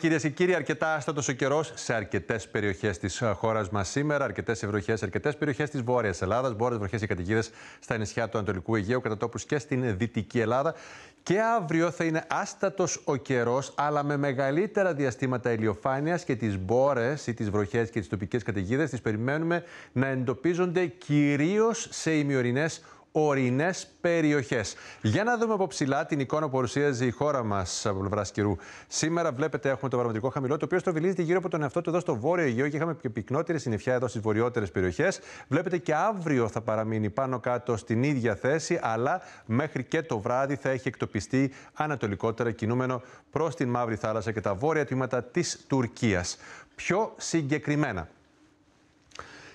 κυρίες και κύριοι, αρκετά άστατος ο καιρός σε αρκετές περιοχές της ε, χώρας μας σήμερα. Αρκετές ευρωχές, αρκετές περιοχές της Βόρειας Ελλάδας. Βόρειες βροχές και καταιγίδες στα νησιά του Ανατολικού Αιγαίου, κατά τόπου και στην ε, Δυτική Ελλάδα. Και αύριο θα είναι άστατος ο καιρός, αλλά με μεγαλύτερα διαστήματα ηλιοφάνειας και τις μπόρες ή τις βροχές και τις τοπικές καταιγίδες τις περιμένουμε να εντοπίζονται κυρίως σε ημιορεινές ορεινές περιοχές. Για να δούμε από ψηλά την εικόνα που παρουσίαζει η χώρα μας από πλευράς καιρού. Σήμερα, βλέπετε, έχουμε το πραγματικό χαμηλό, το οποίο στροβιλίζεται γύρω από τον εαυτό του εδώ στο βόρειο Αιγαίο και είχαμε και πυκνότερη συννεφιά εδώ στις βορειότερες περιοχές. Βλέπετε και αύριο θα παραμείνει πάνω κάτω στην ίδια θέση, αλλά μέχρι και το βράδυ θα έχει εκτοπιστεί ανατολικότερα κινούμενο προς την Μαύρη Θάλασσα και τα βόρεια τμήματα της Τουρκίας. Πιο συγκεκριμένα.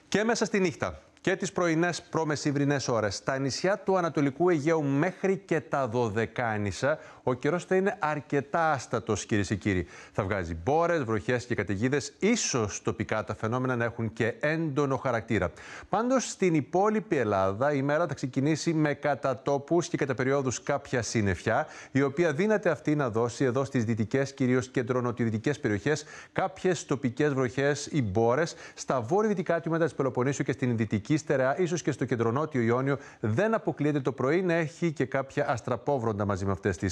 Και μέσα στη νύχτα και τις πρωινές προμεσηβρινές ώρες. Στα νησιά του Ανατολικού Αιγαίου μέχρι και τα Δωδεκάνησα ο καιρός θα είναι αρκετά άστατος κύριε και κύριοι. Θα βγάζει μπόρες, βροχές και καταιγίδες, ίσως τοπικά τα φαινόμενα να έχουν και έντονο χαρακτήρα. Πάντως στην υπόλοιπη Ελλάδα η μέρα θα ξεκινήσει με κατατόπους και κατά περιόδους κάποια σύννεφια, η οποία δύναται αυτή να δώσει εδώ στις δυτικές, κυρίως κεντρονοτιδυτικές περιοχές, κάποιες τοπικές βροχές ή μπόρες στα βόρειο-δυτικά τμήματα της Πελοποννήσου και στην δυτική στερεά, ίσως και στο κεντρονότιο Ιόνιο, δεν αποκλείεται το πρωί να έχει και κάποια αστραπόβροντα μαζί με αυτές τις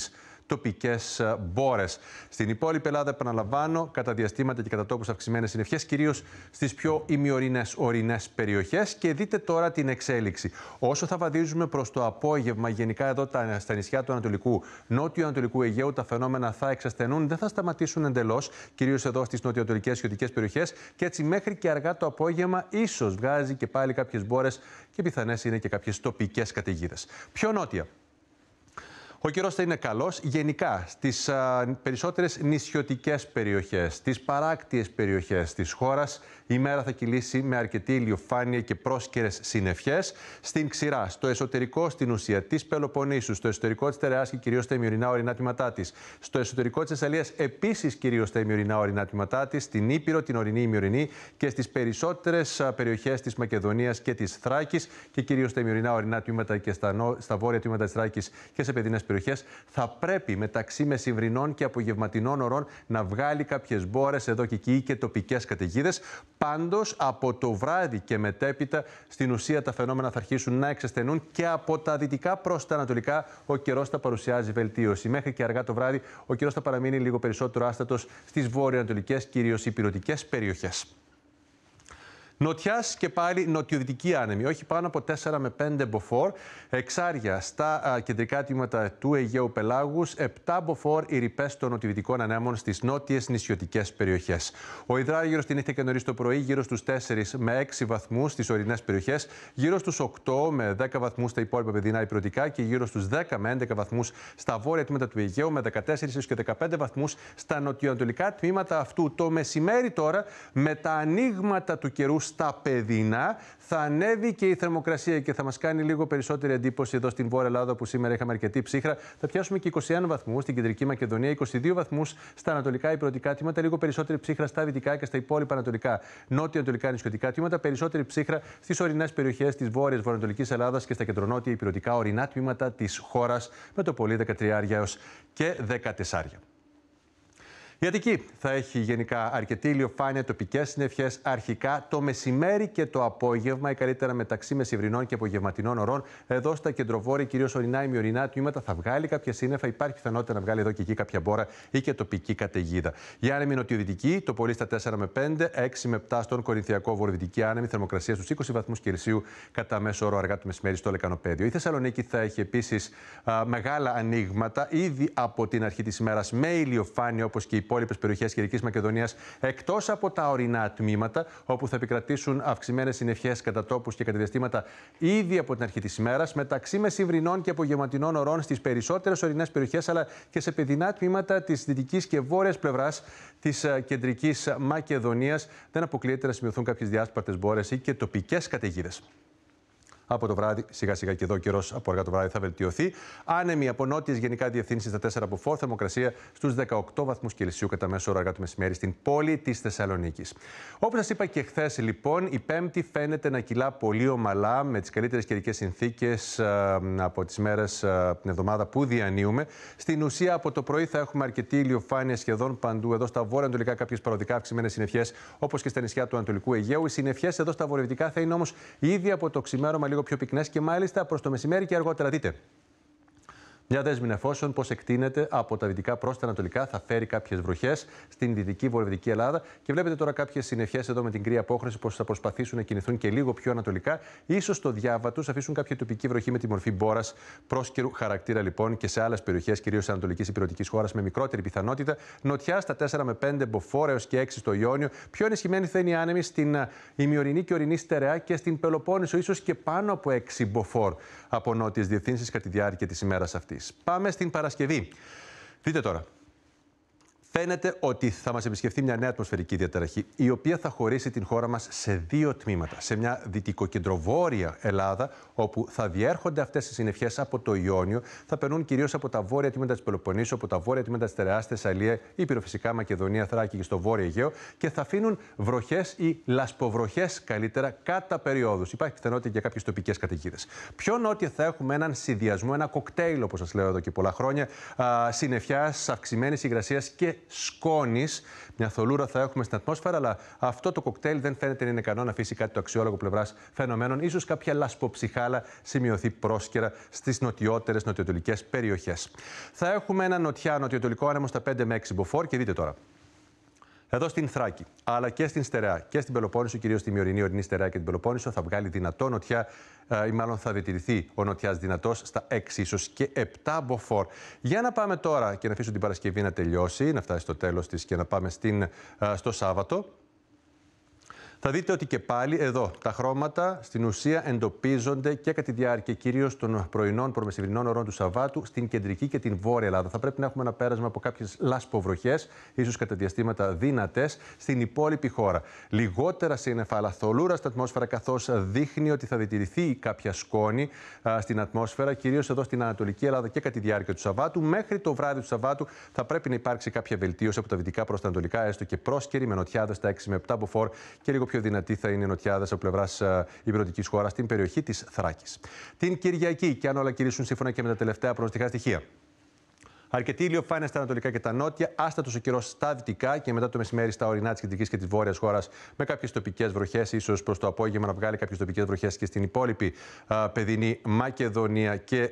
τοπικές ε, μπόρες. Στην υπόλοιπη Ελλάδα, επαναλαμβάνω, κατά διαστήματα και κατά τόπους αυξημένες συννεφιές, κυρίως στις πιο ημιορεινές ορεινές περιοχές. Και δείτε τώρα την εξέλιξη. Όσο θα βαδίζουμε προς το απόγευμα, γενικά εδώ στα νησιά του ανατολικου Νότιου Νότιο-Ανατολικού Αιγαίου, τα φαινόμενα θα εξασθενούν, δεν θα σταματήσουν εντελώς, κυρίως εδώ στις νοτιοανατολικές και περιοχές. Και έτσι μέχρι και αργά το απόγευμα, ίσως βγάζει και πάλι κάποιες μπόρες και πιθανές είναι και κάποιες τοπικές καταιγίδες. Πιο νότια, ο καιρός θα είναι καλός γενικά στις περισσότερες νησιωτικές περιοχές, στις παράκτιες περιοχές της χώρας. Η μέρα θα κυλήσει με αρκετή ηλιοφάνεια και πρόσκαιρες συννεφιές. Στην ξηρά, στο εσωτερικό στην ουσία της Πελοπονίσου, στο εσωτερικό της Τερεάς και κυρίως τα ημιορεινά ορεινά τμήματά της. Στο εσωτερικό της Θεσσαλίας επίσης κυρίως τα ημιορεινά ορεινά τμήματά της, στην Ήπειρο, την ορεινή ημιορεινή και στις περισσότερες περιοχές της Μακεδονίας και της Θράκης και κυρίως τα ημιορεινά ορεινά τμήματα και στα, νο... στα βόρεια τμήματα της Θράκης και σε παιδινές περιοχές θα πρέπει μεταξύ μεσημβρινών και απογευματινών ωρών να βγάλει κάποιες μπόρες εδώ και εκεί και τοπικές καταιγίδες. Πάντως από το βράδυ και μετέπειτα στην ουσία τα φαινόμενα θα αρχίσουν να εξασθενούν και από τα δυτικά προς τα ανατολικά ο καιρός θα παρουσιάζει βελτίωση. Μέχρι και αργά το βράδυ ο καιρός θα παραμείνει λίγο περισσότερο άστατος στις βόρειο-ανατολικέ, κυρίω υπηρετικέ περιοχές. Νοτιάς και πάλι νοτιοδυτική άνεμη, όχι πάνω από 4 με 5 μποφόρ. Εξάρια στα κεντρικά τμήματα του Αιγαίου Πελάγους, 7 μποφόρ οι ρηπές των νοτιοδυτικών ανέμων στις νότιες νησιωτικές περιοχές. Ο υδράγυρο την νύχτα και νωρίς το πρωί γύρω στους 4 με 6 βαθμούς στις ορεινές περιοχές, γύρω στους 8 με 10 βαθμούς στα υπόλοιπα παιδινά υπηρετικά και γύρω στους 10 με 11 βαθμούς στα βόρεια τμήματα του Αιγαίου, με 14 και 15 βαθμούς στα νοτιοανατολικά τμήματα αυτού. Το μεσημέρι τώρα, με τα ανοίγματα του καιρού στα παιδινά. Θα ανέβει και η θερμοκρασία και θα μας κάνει λίγο περισσότερη εντύπωση εδώ στην Βόρεια Ελλάδα που σήμερα είχαμε αρκετή ψύχρα. Θα πιάσουμε και 21 βαθμούς στην κεντρική Μακεδονία, 22 βαθμούς στα ανατολικά υπηρετικά τμήματα, λίγο περισσότερη ψύχρα στα δυτικά και στα υπόλοιπα νότια νότιο-ανατολικά νησιωτικά τμήματα, περισσότερη ψύχρα στις ορεινές περιοχές της Βόρειας Βορειοανατολικής Ελλάδας και στα κεντρονότια υπηρετικά ορεινά τμήματα της χώρας με το πολύ 13 έως και 14. Η Αττική θα έχει γενικά αρκετή ηλιοφάνεια, τοπικές συννεφιές αρχικά το μεσημέρι και το απόγευμα, ή καλύτερα μεταξύ μεσημβρινών και απογευματινών ωρών. Εδώ στα κεντροβόρεια, κυρίως ορεινά ή μειωρινά τμήματα, θα βγάλει κάποια σύννεφα. Υπάρχει πιθανότητα να βγάλει εδώ και εκεί κάποια μπόρα ή και τοπική καταιγίδα. Η άνεμη νοτιοδυτική, το πολύ στα 4 με 5, 6 με 7 στον Κορινθιακό βορειοδυτική άνεμη, θερμοκρασία στους 20 βαθμούς Κελσίου κατά μέσο όρο αργά το μεσημέρι στο Λεκανοπέδιο. Η Θεσσαλονίκη θα έχει επίσης μεγάλα ανοίγματα ήδη από την αρχή της ημέρας με ηλιοφάνεια όπως και η υπόλοιπες περιοχές Κυριακής Μακεδονίας εκτός από τα ορεινά τμήματα, όπου θα επικρατήσουν αυξημένες συννεφιές κατά τόπους και κατά διαστήματα ήδη από την αρχή της ημέρας, μεταξύ μεσημβρινών και απογευματινών ορών στις περισσότερες ορεινές περιοχές, αλλά και σε παιδινά τμήματα της δυτικής και βόρειας πλευράς της ε, κεντρικής Μακεδονίας. Δεν αποκλείεται να σημειωθούν κάποιες διάσπαρτες μπόρες ή και τοπικές καταιγίδες από το βράδυ. Σιγά σιγά και εδώ ο καιρός από αργά το βράδυ θα βελτιωθεί. Άνεμοι από νότιες γενικά διευθύνσεις στα 4 από 4, θερμοκρασία στους 18 βαθμούς Κελσίου κατά μέσο ώρα αργά το μεσημέρι στην πόλη της Θεσσαλονίκης. Όπως σας είπα και χθες, λοιπόν, η Πέμπτη φαίνεται να κιλά πολύ ομαλά με τις καλύτερες καιρικές συνθήκες ε, από τις μέρες ε, την εβδομάδα που διανύουμε. Στην ουσία, από το πρωί θα έχουμε αρκετή ηλιοφάνεια σχεδόν παντού. Εδώ στα βόρεια ανατολικά κάποιες παροδικά αυξημένες συννεφιές, όπως και στα νησιά του Ανατολικού Αιγαίου. Οι εδώ στα βορειοδυτικά θα είναι όμως ήδη από το ξημέρωμα λίγο πιο πυκνές και μάλιστα προς το μεσημέρι και αργότερα. Δείτε. Μια δέσμη εφόσον πώς εκτείνεται από τα δυτικά προς τα ανατολικά, θα φέρει κάποιες βροχές στην δυτική βορειοδυτική Ελλάδα. Και βλέπετε τώρα κάποιες συνεχέ εδώ με την κρύα απόχρωση πως θα προσπαθήσουν να κινηθούν και λίγο πιο ανατολικά. σω το διάβα τους αφήσουν κάποια τοπική βροχή με τη μορφή μπόρας προσκύρου χαρακτήρα λοιπόν και σε άλλες περιοχές, κυρίως Ανατολικής Υπηρετικής χώρας, με μικρότερη πιθανότητα. Νοτιά στα 4 με 5 μποφόρεω και 6 στο Ιόνιο. Πιο ενισχυμένη θα είναι η άνεμη στην ημιορεινή και ορεινή στερεά και στην Πελοπόννησο, ίσως και πάνω από 6 μποφόρ από νότιες διευθύνσεις κατά τη διάρκεια της ημέρας αυτής. Πάμε στην Παρασκευή. Δείτε τώρα. Φαίνεται ότι θα μας επισκεφθεί μια νέα ατμοσφαιρική διαταραχή, η οποία θα χωρίσει την χώρα μας σε δύο τμήματα. Σε μια δυτικοκεντροβόρεια Ελλάδα, όπου θα διέρχονται αυτές οι συννεφιές από το Ιόνιο, θα περνούν κυρίως από τα βόρεια τμήματα της Πελοποννήσου, από τα βόρεια τμήματα της τεράστιας Θεσσαλία, Ήπειρο φυσικά, Μακεδονία, Θράκη και στο βόρειο Αιγαίο και θα αφήνουν βροχές ή λασποβροχές καλύτερα κατά περιόδους. Υπάρχει πιθανότητα για κάποιες τοπικές καταιγίδες. Πιο νότια θα έχουμε έναν συνδυασμό, ένα κοκτέιλ, όπως σας λέω εδώ και πολλά χρόνια, συννεφιάς, αυξημένης υγρασίας και σκόνης. Μια θολούρα θα έχουμε στην ατμόσφαιρα, αλλά αυτό το κοκτέιλ δεν φαίνεται να είναι ικανό να αφήσει κάτι το αξιόλογο πλευράς φαινομένων. σω κάποια λασποψυχάλα σημειωθεί πρόσκαιρα στις νοτιότερες νοτιοτολικές περιοχές. Θα έχουμε ένα νοτιά νοτιοτολικό άνεμο στα 5 με 6 μποφόρ και δείτε τώρα. Εδώ στην Θράκη, αλλά και στην Στερεά και στην Πελοπόννησο, κυρίως στη Μιωρινή Ορεινή Στερεά και την Πελοπόννησο, θα βγάλει δυνατό νοτιά ε, ή μάλλον θα διατηρηθεί ο νοτιάς δυνατός στα 6 ίσως και 7 μποφόρ. Για να πάμε τώρα και να αφήσω την Παρασκευή να τελειώσει, να φτάσει στο τέλος της και να πάμε στην, ε, στο Σάββατο. Θα δείτε ότι και πάλι εδώ τα χρώματα στην ουσία εντοπίζονται και κατά τη διάρκεια κυρίως των πρωινών προμεσημερινών ωρών του Σαββάτου στην κεντρική και την βόρεια Ελλάδα. Θα πρέπει να έχουμε ένα πέρασμα από κάποιες λασποβροχέ, ίσως κατά διαστήματα δυνατέ, στην υπόλοιπη χώρα. Λιγότερα σύννεφα, αλλά στην ατμόσφαιρα, καθώς δείχνει ότι θα διατηρηθεί κάποια σκόνη στην ατμόσφαιρα, κυρίως εδώ στην Ανατολική Ελλάδα και κατά τη διάρκεια του Σαββάτου. Μέχρι το βράδυ του Σαββάτου θα πρέπει να υπάρξει κάποια βελτίωση από τα δυτικά προς τα ανατολικά, έστω και πρόσκαιρη με νοτιάδες στα 6 με 7 μποφόρ και πιο δυνατή θα είναι η νοτιάδα από πλευράς ε, υπηρετικής χώρας στην περιοχή της Θράκης. Την Κυριακή, και αν όλα κυρίσουν σύμφωνα και με τα τελευταία προοριστικά στοιχεία, Αρκετή ηλιοφάνεια στα ανατολικά και τα νότια, άστατος ο καιρός στα δυτικά και μετά το μεσημέρι στα ορεινά της κεντρικής και της βόρειας χώρας με κάποιες τοπικές βροχές, ίσως προς το απόγευμα να βγάλει κάποιες τοπικές βροχές και στην υπόλοιπη α, παιδινή Μακεδονία και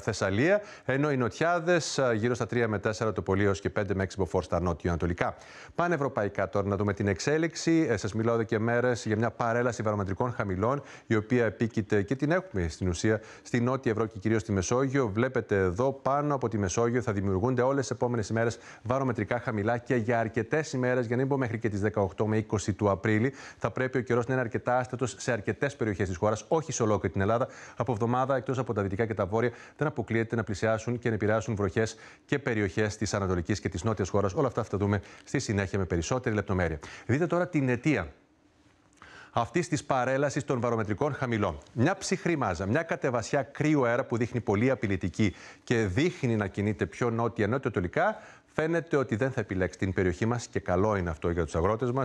Θεσσαλία. Ενώ οι νοτιάδες γύρω στα 3 με 4 το πολύ και 5 με 6 μποφόρ στα νότια ανατολικα Πανευρωπαϊκά τώρα να δούμε την εξέλιξη. Ε, Σας μιλάω εδώ και μέρες για μια παρέλαση βαρομετρικών χαμηλών, η οποία επίκειται και την έχουμε στην ουσία στη Νότια Ευρώπη και κυρίως στη Μεσόγειο. Βλέπετε εδώ πάνω από τη Μεσόγειο θα δημιουργούνται όλες τις επόμενες ημέρες βαρομετρικά χαμηλά και για αρκετές ημέρες, για να μην πω μέχρι και τις 18 με 20 του Απρίλη, θα πρέπει ο καιρός να είναι αρκετά άστατος σε αρκετές περιοχές της χώρας, όχι σε ολόκληρη την Ελλάδα. Από εβδομάδα, εκτός από τα δυτικά και τα βόρεια, δεν αποκλείεται να πλησιάσουν και να επηρεάσουν βροχές και περιοχές της Ανατολικής και της Νότιας χώρας. Όλα αυτά θα τα δούμε στη συνέχεια με περισσότερη λεπτομέρεια. Δείτε τώρα την αιτία αυτής της παρέλασης των βαρομετρικών χαμηλών. Μια ψυχρή μάζα, μια κατεβασιά κρύου αέρα που δείχνει πολύ απειλητική και δείχνει να κινείται πιο νότια φαίνεται ότι δεν θα επιλέξει την περιοχή μας και καλό είναι αυτό για τους αγρότες μας.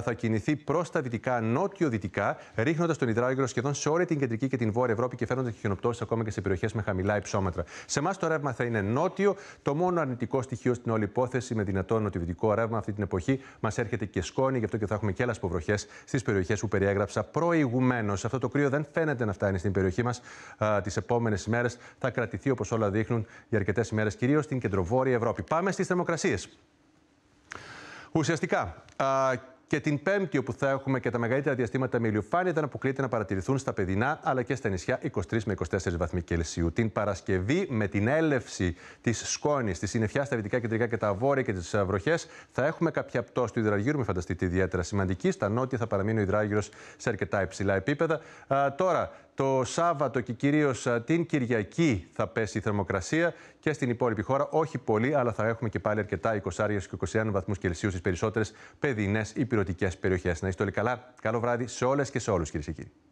Θα κινηθεί προς τα δυτικά, νότιο-δυτικά, ρίχνοντας τον υδράγυρο σχεδόν σε όλη την κεντρική και την βόρεια Ευρώπη και φαίνονται χιονοπτώσεις ακόμα και σε περιοχές με χαμηλά υψόμετρα. Σε εμάς το ρεύμα θα είναι νότιο. Το μόνο αρνητικό στοιχείο στην όλη υπόθεση με δυνατό νοτιοδυτικό ρεύμα αυτή την εποχή μας έρχεται και σκόνη, γι' αυτό και θα έχουμε και άλλες υποβροχέ στις περιοχές που περιέγραψα προηγουμένως. Αυτό το κρύο δεν φαίνεται να φτάνει στην περιοχή μας τις επόμενες ημέρε. Θα κρατηθεί όπως όλα δείχνουν για αρκετές ημέρες, κυρίως στην κεντροβόρεια Ευρώπη. Πάμε θερμοκρασίες. Ουσιαστικά, α, και την Πέμπτη, όπου θα έχουμε και τα μεγαλύτερα διαστήματα με ηλιοφάνεια, δεν αποκλείται να παρατηρηθούν στα παιδινά αλλά και στα νησιά 23 με 24 βαθμοί Κελσίου. Την Παρασκευή, με την έλευση της σκόνης, της συννεφιά στα δυτικά, κεντρικά και τα βόρεια και τις βροχές, θα έχουμε κάποια πτώση του υδραγύρου, με φανταστείτε ιδιαίτερα σημαντική. Στα νότια θα παραμείνει ο υδράγυρο σε αρκετά υψηλά επίπεδα. τώρα, το Σάββατο και κυρίως ε, την Κυριακή θα πέσει η θερμοκρασία και στην υπόλοιπη χώρα. Όχι πολύ, αλλά θα έχουμε και πάλι αρκετά 20 και 21 βαθμούς Κελσίου στις περισσότερες παιδινές υπηρετικέ περιοχές. Να είστε όλοι καλά. Καλό βράδυ σε όλες και σε όλους, κυρίες και κύριοι.